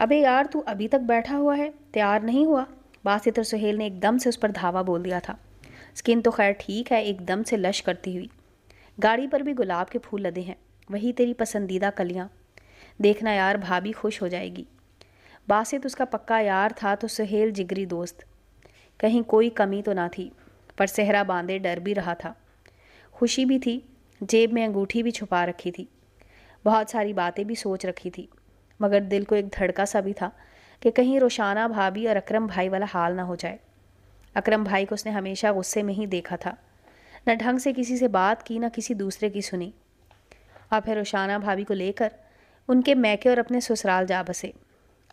अबे यार तू अभी तक बैठा हुआ है तैयार नहीं हुआ बासितर सुहेल ने एकदम से उस पर धावा बोल दिया था स्किन तो खैर ठीक है एकदम से लश करती हुई गाड़ी पर भी गुलाब के फूल लदे हैं वही तेरी पसंदीदा कलियाँ देखना यार भाभी खुश हो जाएगी बासित उसका पक्का यार था तो सुहेल जिगरी दोस्त कहीं कोई कमी तो ना थी पर सेहरा बांधे डर भी रहा था खुशी भी थी जेब में अंगूठी भी छुपा रखी थी बहुत सारी बातें भी सोच रखी थी मगर दिल को एक धड़का सा भी था कि कहीं रोशाना भाभी और अकरम भाई वाला हाल ना हो जाए अकरम भाई को उसने हमेशा गुस्से में ही देखा था न ढंग से किसी से बात की ना किसी दूसरे की सुनी और फिर रोशाना भाभी को लेकर उनके मैके और अपने ससुराल जा बसे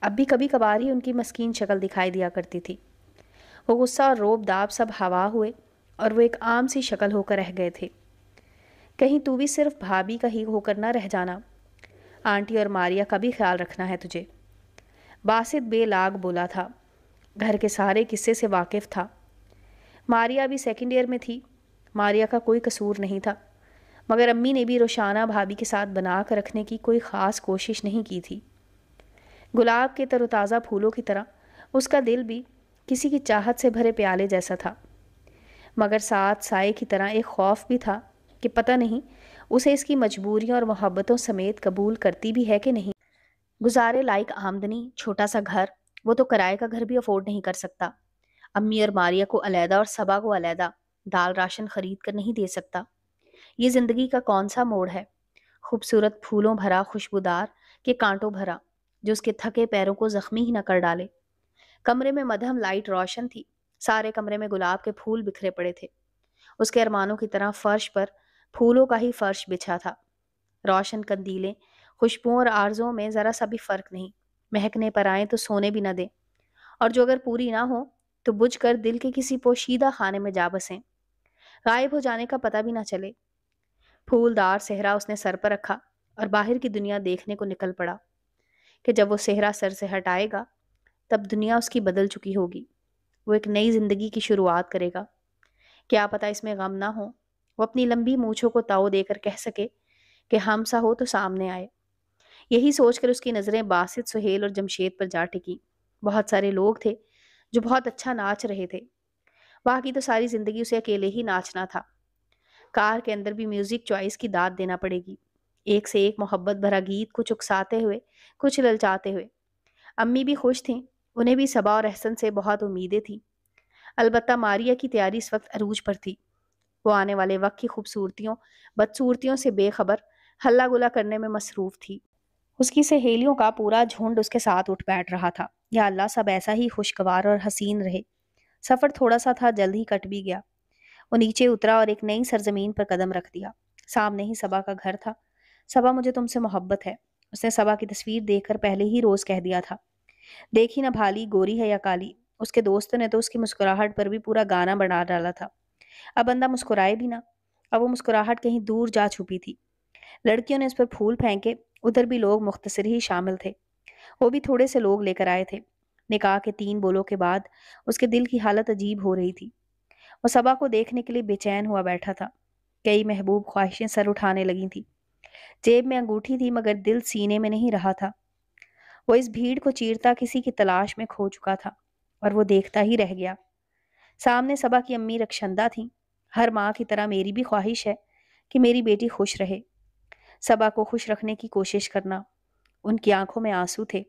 अब भी कभी कभार ही उनकी मस्किन शक्ल दिखाई दिया करती थी वो गुस्सा और रोब दाब सब हवा हुए और वो एक आम सी शक्ल होकर रह गए थे कहीं तू भी सिर्फ भाभी का ही होकर ना रह जाना आंटी और मारिया का भी ख्याल रखना है तुझे बासित बेलाग बोला था घर के सारे किस्से से वाकिफ था मारिया भी सेकेंड ईयर में थी मारिया का कोई कसूर नहीं था मगर अम्मी ने भी रोशाना भाभी के साथ बना कर रखने की कोई ख़ास कोशिश नहीं की थी गुलाब के तरोताज़ा फूलों की तरह उसका दिल भी किसी की चाहत से भरे प्याले जैसा था मगर साथ साए की तरह एक खौफ भी था कि पता नहीं उसे इसकी मजबूरियों और मोहब्बतों समेत कबूल करती भी है कि नहीं गुजारे लायक आमदनी छोटा सा घर वो तो किराए का घर भी अफोर्ड नहीं कर सकता अम्मी और मारिया को अलहदा और सबा को अलहदा दाल राशन खरीद कर नहीं दे सकता ये जिंदगी का कौन सा मोड़ है खूबसूरत फूलों भरा खुशबूदार के कांटों भरा जो उसके थके पैरों को जख्मी ही न कर डाले कमरे में मधम लाइट रोशन थी सारे कमरे में गुलाब के फूल बिखरे पड़े थे उसके अरमानों की तरह फर्श पर फूलों का ही फर्श बिछा था रोशन कंदीलें खुशबुओं और आर्जों में ज़रा सा भी फ़र्क नहीं महकने पर आए तो सोने भी न दें और जो अगर पूरी ना हो तो बुझ कर दिल के किसी पोशीदा खाने में जा बसें गायब हो जाने का पता भी ना चले फूलदार सेहरा उसने सर पर रखा और बाहर की दुनिया देखने को निकल पड़ा कि जब वो सेहरा सर से हटाएगा तब दुनिया उसकी बदल चुकी होगी वो एक नई जिंदगी की शुरुआत करेगा क्या पता इसमें गम ना हो वो अपनी लंबी मूछों को ताओ देकर कह सके कि हमसा हो तो सामने आए यही सोचकर उसकी नज़रें बासित सुहेल और जमशेद पर जा टिकी बहुत सारे लोग थे जो बहुत अच्छा नाच रहे थे बाकी की तो सारी ज़िंदगी उसे अकेले ही नाचना था कार के अंदर भी म्यूज़िक चॉइस की दाद देना पड़ेगी एक से एक मोहब्बत भरा गीत कुछ उकसाते हुए कुछ ललचाते हुए अम्मी भी खुश थीं उन्हें भी सबा और अहसन से बहुत उम्मीदें थीं अलबत्त मारिया की तैयारी इस वक्त अरूज पर थी वो आने वाले वक्त की खूबसूरतियों बदसूरतियों से बेखबर हल्ला गुला करने में मसरूफ थी उसकी सहेलियों का पूरा झुंड उसके साथ उठ बैठ रहा था या अल्लाह सब ऐसा ही खुशगवार और हसीन रहे सफ़र थोड़ा सा था जल्द ही कट भी गया वो नीचे उतरा और एक नई सरजमीन पर कदम रख दिया सामने ही सबा का घर था सबा मुझे तुमसे मोहब्बत है उसने सबा की तस्वीर देखकर पहले ही रोज़ कह दिया था देखी ना भाली गोरी है या काली उसके दोस्त ने तो उसकी मुस्कुराहट पर भी पूरा गाना बना डाला था अब बंदा मुस्कुराए भी ना अब वो मुस्कुराहट कहीं दूर जा छुपी थी लड़कियों ने उस पर फूल फेंके उधर भी लोग मुख्तसर ही शामिल थे वो भी थोड़े से लोग लेकर आए थे निकाह के तीन बोलों के बाद उसके दिल की हालत अजीब हो रही थी वो सबा को देखने के लिए बेचैन हुआ बैठा था कई महबूब ख्वाहिशें सर उठाने लगी थी जेब में अंगूठी थी मगर दिल सीने में नहीं रहा था वो इस भीड़ को चीरता किसी की तलाश में खो चुका था और वो देखता ही रह गया सामने सबा की अम्मी रक्षंदा थीं हर माँ की तरह मेरी भी ख्वाहिश है कि मेरी बेटी खुश रहे सबा को खुश रखने की कोशिश करना उनकी आंखों में आंसू थे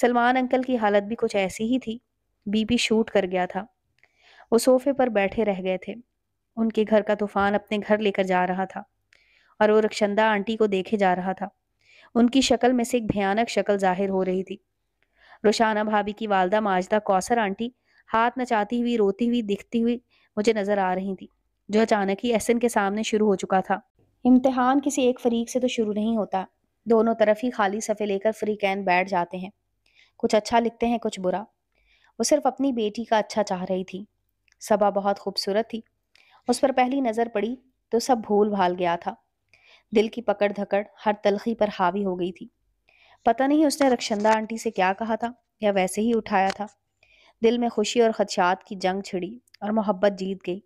सलमान अंकल की हालत भी कुछ ऐसी ही थी बीपी शूट कर गया था वो सोफे पर बैठे रह गए थे उनके घर का तूफान अपने घर लेकर जा रहा था और वो रक्षंदा आंटी को देखे जा रहा था उनकी शक्ल में से एक भयानक शक्ल जाहिर हो रही थी रोशाना भाभी की वालदा माजदा कौसर आंटी हाथ नचाती हुई रोती हुई दिखती हुई मुझे नजर आ रही थी जो अचानक ही एहसन के सामने शुरू हो चुका था इम्तिहान किसी एक फरीक से तो शुरू नहीं होता दोनों तरफ ही खाली सफ़े लेकर फ्री कैन बैठ जाते हैं कुछ अच्छा लिखते हैं कुछ बुरा वो सिर्फ अपनी बेटी का अच्छा चाह रही थी सबा बहुत खूबसूरत थी उस पर पहली नज़र पड़ी तो सब भूल भाल गया था दिल की पकड़ धकड़ हर तलखी पर हावी हो गई थी पता नहीं उसने रक्षंदा आंटी से क्या कहा था या वैसे ही उठाया था दिल में खुशी और खदशात की जंग छिड़ी और मोहब्बत जीत गई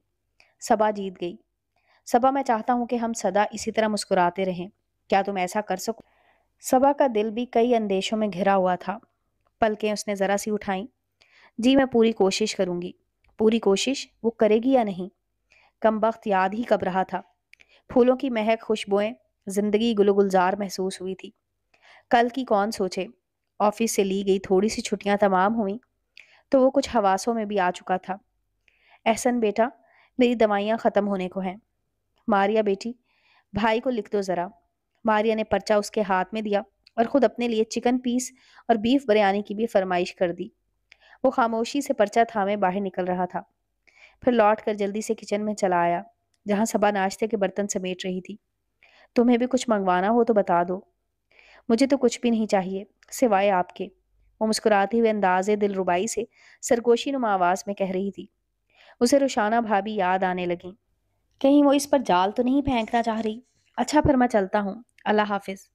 सबा जीत गई सबा मैं चाहता हूँ कि हम सदा इसी तरह मुस्कुराते रहें क्या तुम ऐसा कर सको सबा का दिल भी कई अंदेशों में घिरा हुआ था पलकें उसने ज़रा सी उठाई जी मैं पूरी कोशिश करूँगी पूरी कोशिश वो करेगी या नहीं कम वक्त याद ही कब रहा था फूलों की महक खुशबुएं जिंदगी गुल गुलजार महसूस हुई थी कल की कौन सोचे ऑफिस से ली गई थोड़ी सी छुट्टियां तमाम हुई तो वो कुछ हवासों में भी आ चुका था एहसन बेटा मेरी दवाइयाँ ख़त्म होने को हैं मारिया बेटी भाई को लिख दो ज़रा मारिया ने पर्चा उसके हाथ में दिया और ख़ुद अपने लिए चिकन पीस और बीफ बिरयानी की भी फरमाइश कर दी वो खामोशी से पर्चा थामे बाहर निकल रहा था फिर लौट कर जल्दी से किचन में चला आया जहाँ सबा नाश्ते के बर्तन समेट रही थी तुम्हें भी कुछ मंगवाना हो तो बता दो मुझे तो कुछ भी नहीं चाहिए सिवाय आपके वो मुस्कुराते हुए अंदाज दिल रुबाई से सरगोशी नुमा आवाज़ में कह रही थी उसे रोशाना भाभी याद आने लगी कहीं वो इस पर जाल तो नहीं फेंकना चाह रही अच्छा फिर मैं चलता हूँ अल्लाह हाफिज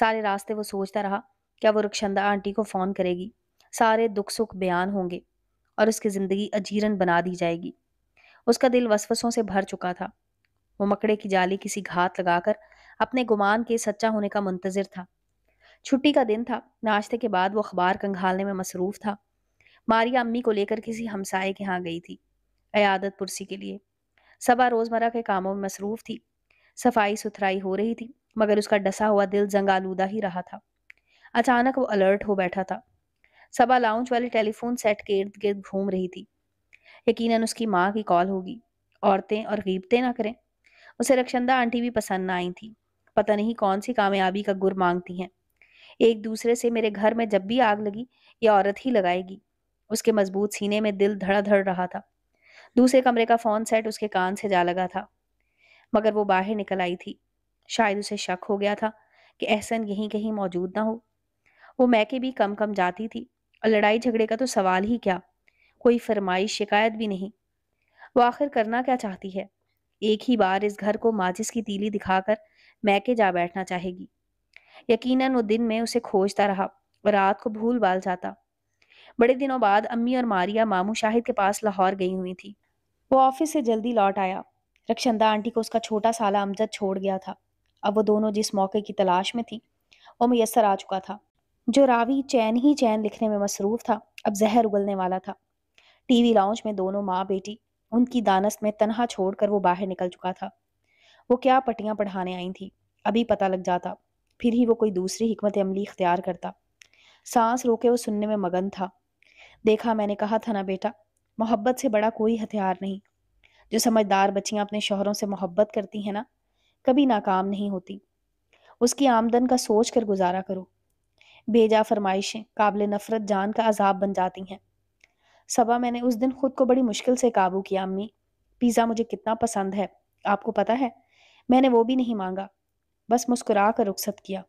सारे रास्ते वो सोचता रहा क्या वो रुखशंदा आंटी को फ़ोन करेगी सारे दुख सुख बयान होंगे और उसकी ज़िंदगी अजीरन बना दी जाएगी उसका दिल वसवसों से भर चुका था वो मकड़े की जाली किसी घात लगाकर अपने गुमान के सच्चा होने का मुंतज़र था छुट्टी का दिन था नाश्ते के बाद वो अखबार कंघालने में मसरूफ था मारिया अम्मी को लेकर किसी हमसाए के यहाँ गई थी अयादत पुरसी के लिए सबा रोज़मर्रा के कामों में मसरूफ थी सफाई सुथराई हो रही थी मगर उसका डसा हुआ दिल जंग आलूदा ही रहा था अचानक वो अलर्ट हो बैठा था सबा लाउंज वाले टेलीफोन सेट के इर्द गिर्द घूम रही थी यकीनन उसकी माँ की कॉल होगी औरतें और गीबतें ना करें उसे रक्षंदा आंटी भी पसंद ना आई थी पता नहीं कौन सी कामयाबी का गुर मांगती हैं एक दूसरे से मेरे घर में जब भी आग लगी ये औरत ही लगाएगी उसके मजबूत सीने में दिल धड़ाधड़ रहा था दूसरे कमरे का फोन सेट उसके कान से जा लगा था मगर वो बाहर निकल आई थी शायद उसे शक हो गया था कि एहसन यहीं कहीं मौजूद ना हो वो मैके भी कम कम जाती थी और लड़ाई झगड़े का तो सवाल ही क्या कोई फरमाइश शिकायत भी नहीं वो आखिर करना क्या चाहती है एक ही बार इस घर को माचिस की तीली दिखाकर मैके जा बैठना चाहेगी यकीनन वो दिन में उसे खोजता रहा रात को भूल बाल जाता बड़े दिनों बाद अम्मी और मारिया मामू शाहिद के पास लाहौर गई हुई थी वो ऑफिस से जल्दी लौट आया रक्षंदा आंटी को उसका छोटा साला अमजद छोड़ गया था अब वो दोनों जिस मौके की तलाश में थी वो मैसर आ चुका था जो रावी चैन ही चैन लिखने में मसरूफ था अब जहर उगलने वाला था टीवी लाउंज में दोनों माँ बेटी उनकी दानस्त में तनहा छोड़कर वो बाहर निकल चुका था वो क्या पटियां पढ़ाने आई थी अभी पता लग जाता फिर ही वो कोई दूसरी हमत अमली इख्तियार करता सांस रोके वो सुनने में मगन था देखा मैंने कहा था ना बेटा मोहब्बत से बड़ा कोई हथियार नहीं जो समझदार बच्चियां अपने शोहरों से मोहब्बत करती हैं ना कभी नाकाम नहीं होती उसकी आमदन का सोच कर गुजारा करो बेजा फरमाइशें काबिल नफरत जान का अजाब बन जाती हैं सबा मैंने उस दिन खुद को बड़ी मुश्किल से काबू किया अम्मी पिज़्ज़ा मुझे कितना पसंद है आपको पता है मैंने वो भी नहीं मांगा बस मुस्कुरा कर रुखसत किया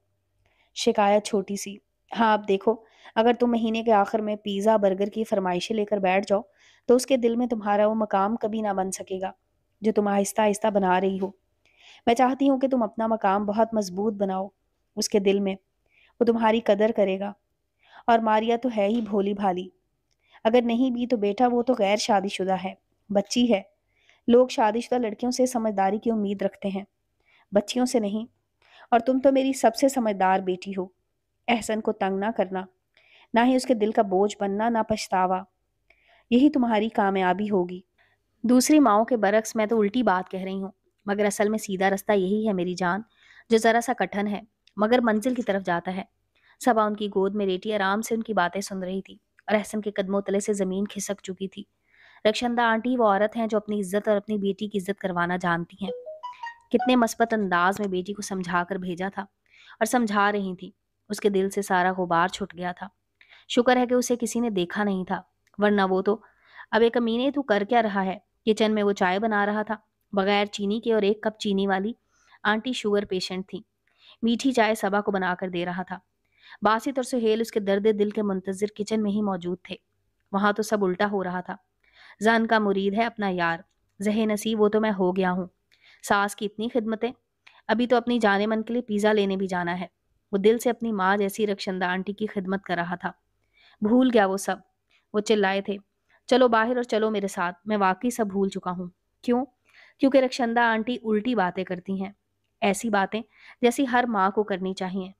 शिकायत छोटी सी हाँ आप देखो अगर तुम महीने के आखिर में पिज़्ज़ा बर्गर की फरमाइशें लेकर बैठ जाओ तो उसके दिल में तुम्हारा वो मकाम कभी ना बन सकेगा जो तुम आहिस्ता आहिस्ता बना रही हो मैं चाहती हूँ कि तुम अपना मकाम बहुत मजबूत बनाओ उसके दिल में वो तुम्हारी कदर करेगा और मारिया तो है ही भोली भाली अगर नहीं भी तो बेटा वो तो गैर शादीशुदा है बच्ची है लोग शादीशुदा लड़कियों से समझदारी की उम्मीद रखते हैं बच्चियों से नहीं और तुम तो मेरी सबसे समझदार बेटी हो एहसन को तंग ना करना ना ही उसके दिल का बोझ बनना ना पछतावा यही तुम्हारी कामयाबी होगी दूसरी माओ के बरक्स मैं तो उल्टी बात कह रही हूँ मगर असल में सीधा रास्ता यही है मेरी जान जो ज़रा सा कठिन है मगर मंजिल की तरफ जाता है सबा उनकी गोद में रेटी आराम से उनकी बातें सुन रही थी और अहसन के कदमों तले से ज़मीन खिसक चुकी थी रक्षंदा आंटी वो औरत हैं जो अपनी इज्जत और अपनी बेटी की इज्जत करवाना जानती हैं कितने मस्बत अंदाज में बेटी को समझा कर भेजा था और समझा रही थी उसके दिल से सारा गुबार छुट गया था शुक्र है कि उसे किसी ने देखा नहीं था वरना वो तो अब एक अमीने तू कर क्या रहा है किचन में वो चाय बना रहा था बगैर चीनी के और एक कप चीनी वाली आंटी शुगर पेशेंट थी मीठी चाय सबा को बनाकर दे रहा था बासित और सुहेल उसके दर्द दिल के मुंतजर किचन में ही मौजूद थे वहां तो सब उल्टा हो रहा था जान का मुरीद है अपना यार जहे नसीब वो तो मैं हो गया हूँ सास की इतनी खिदमतें अभी तो अपनी जाने मन के लिए पिज़्ज़ा लेने भी जाना है वो दिल से अपनी माँ जैसी रक्षंदा आंटी की खिदमत कर रहा था भूल गया वो सब वो चिल्लाए थे चलो बाहर और चलो मेरे साथ मैं वाकई सब भूल चुका हूँ क्यों क्योंकि रक्षंदा आंटी उल्टी बातें करती हैं ऐसी बातें जैसी हर माँ को करनी चाहिए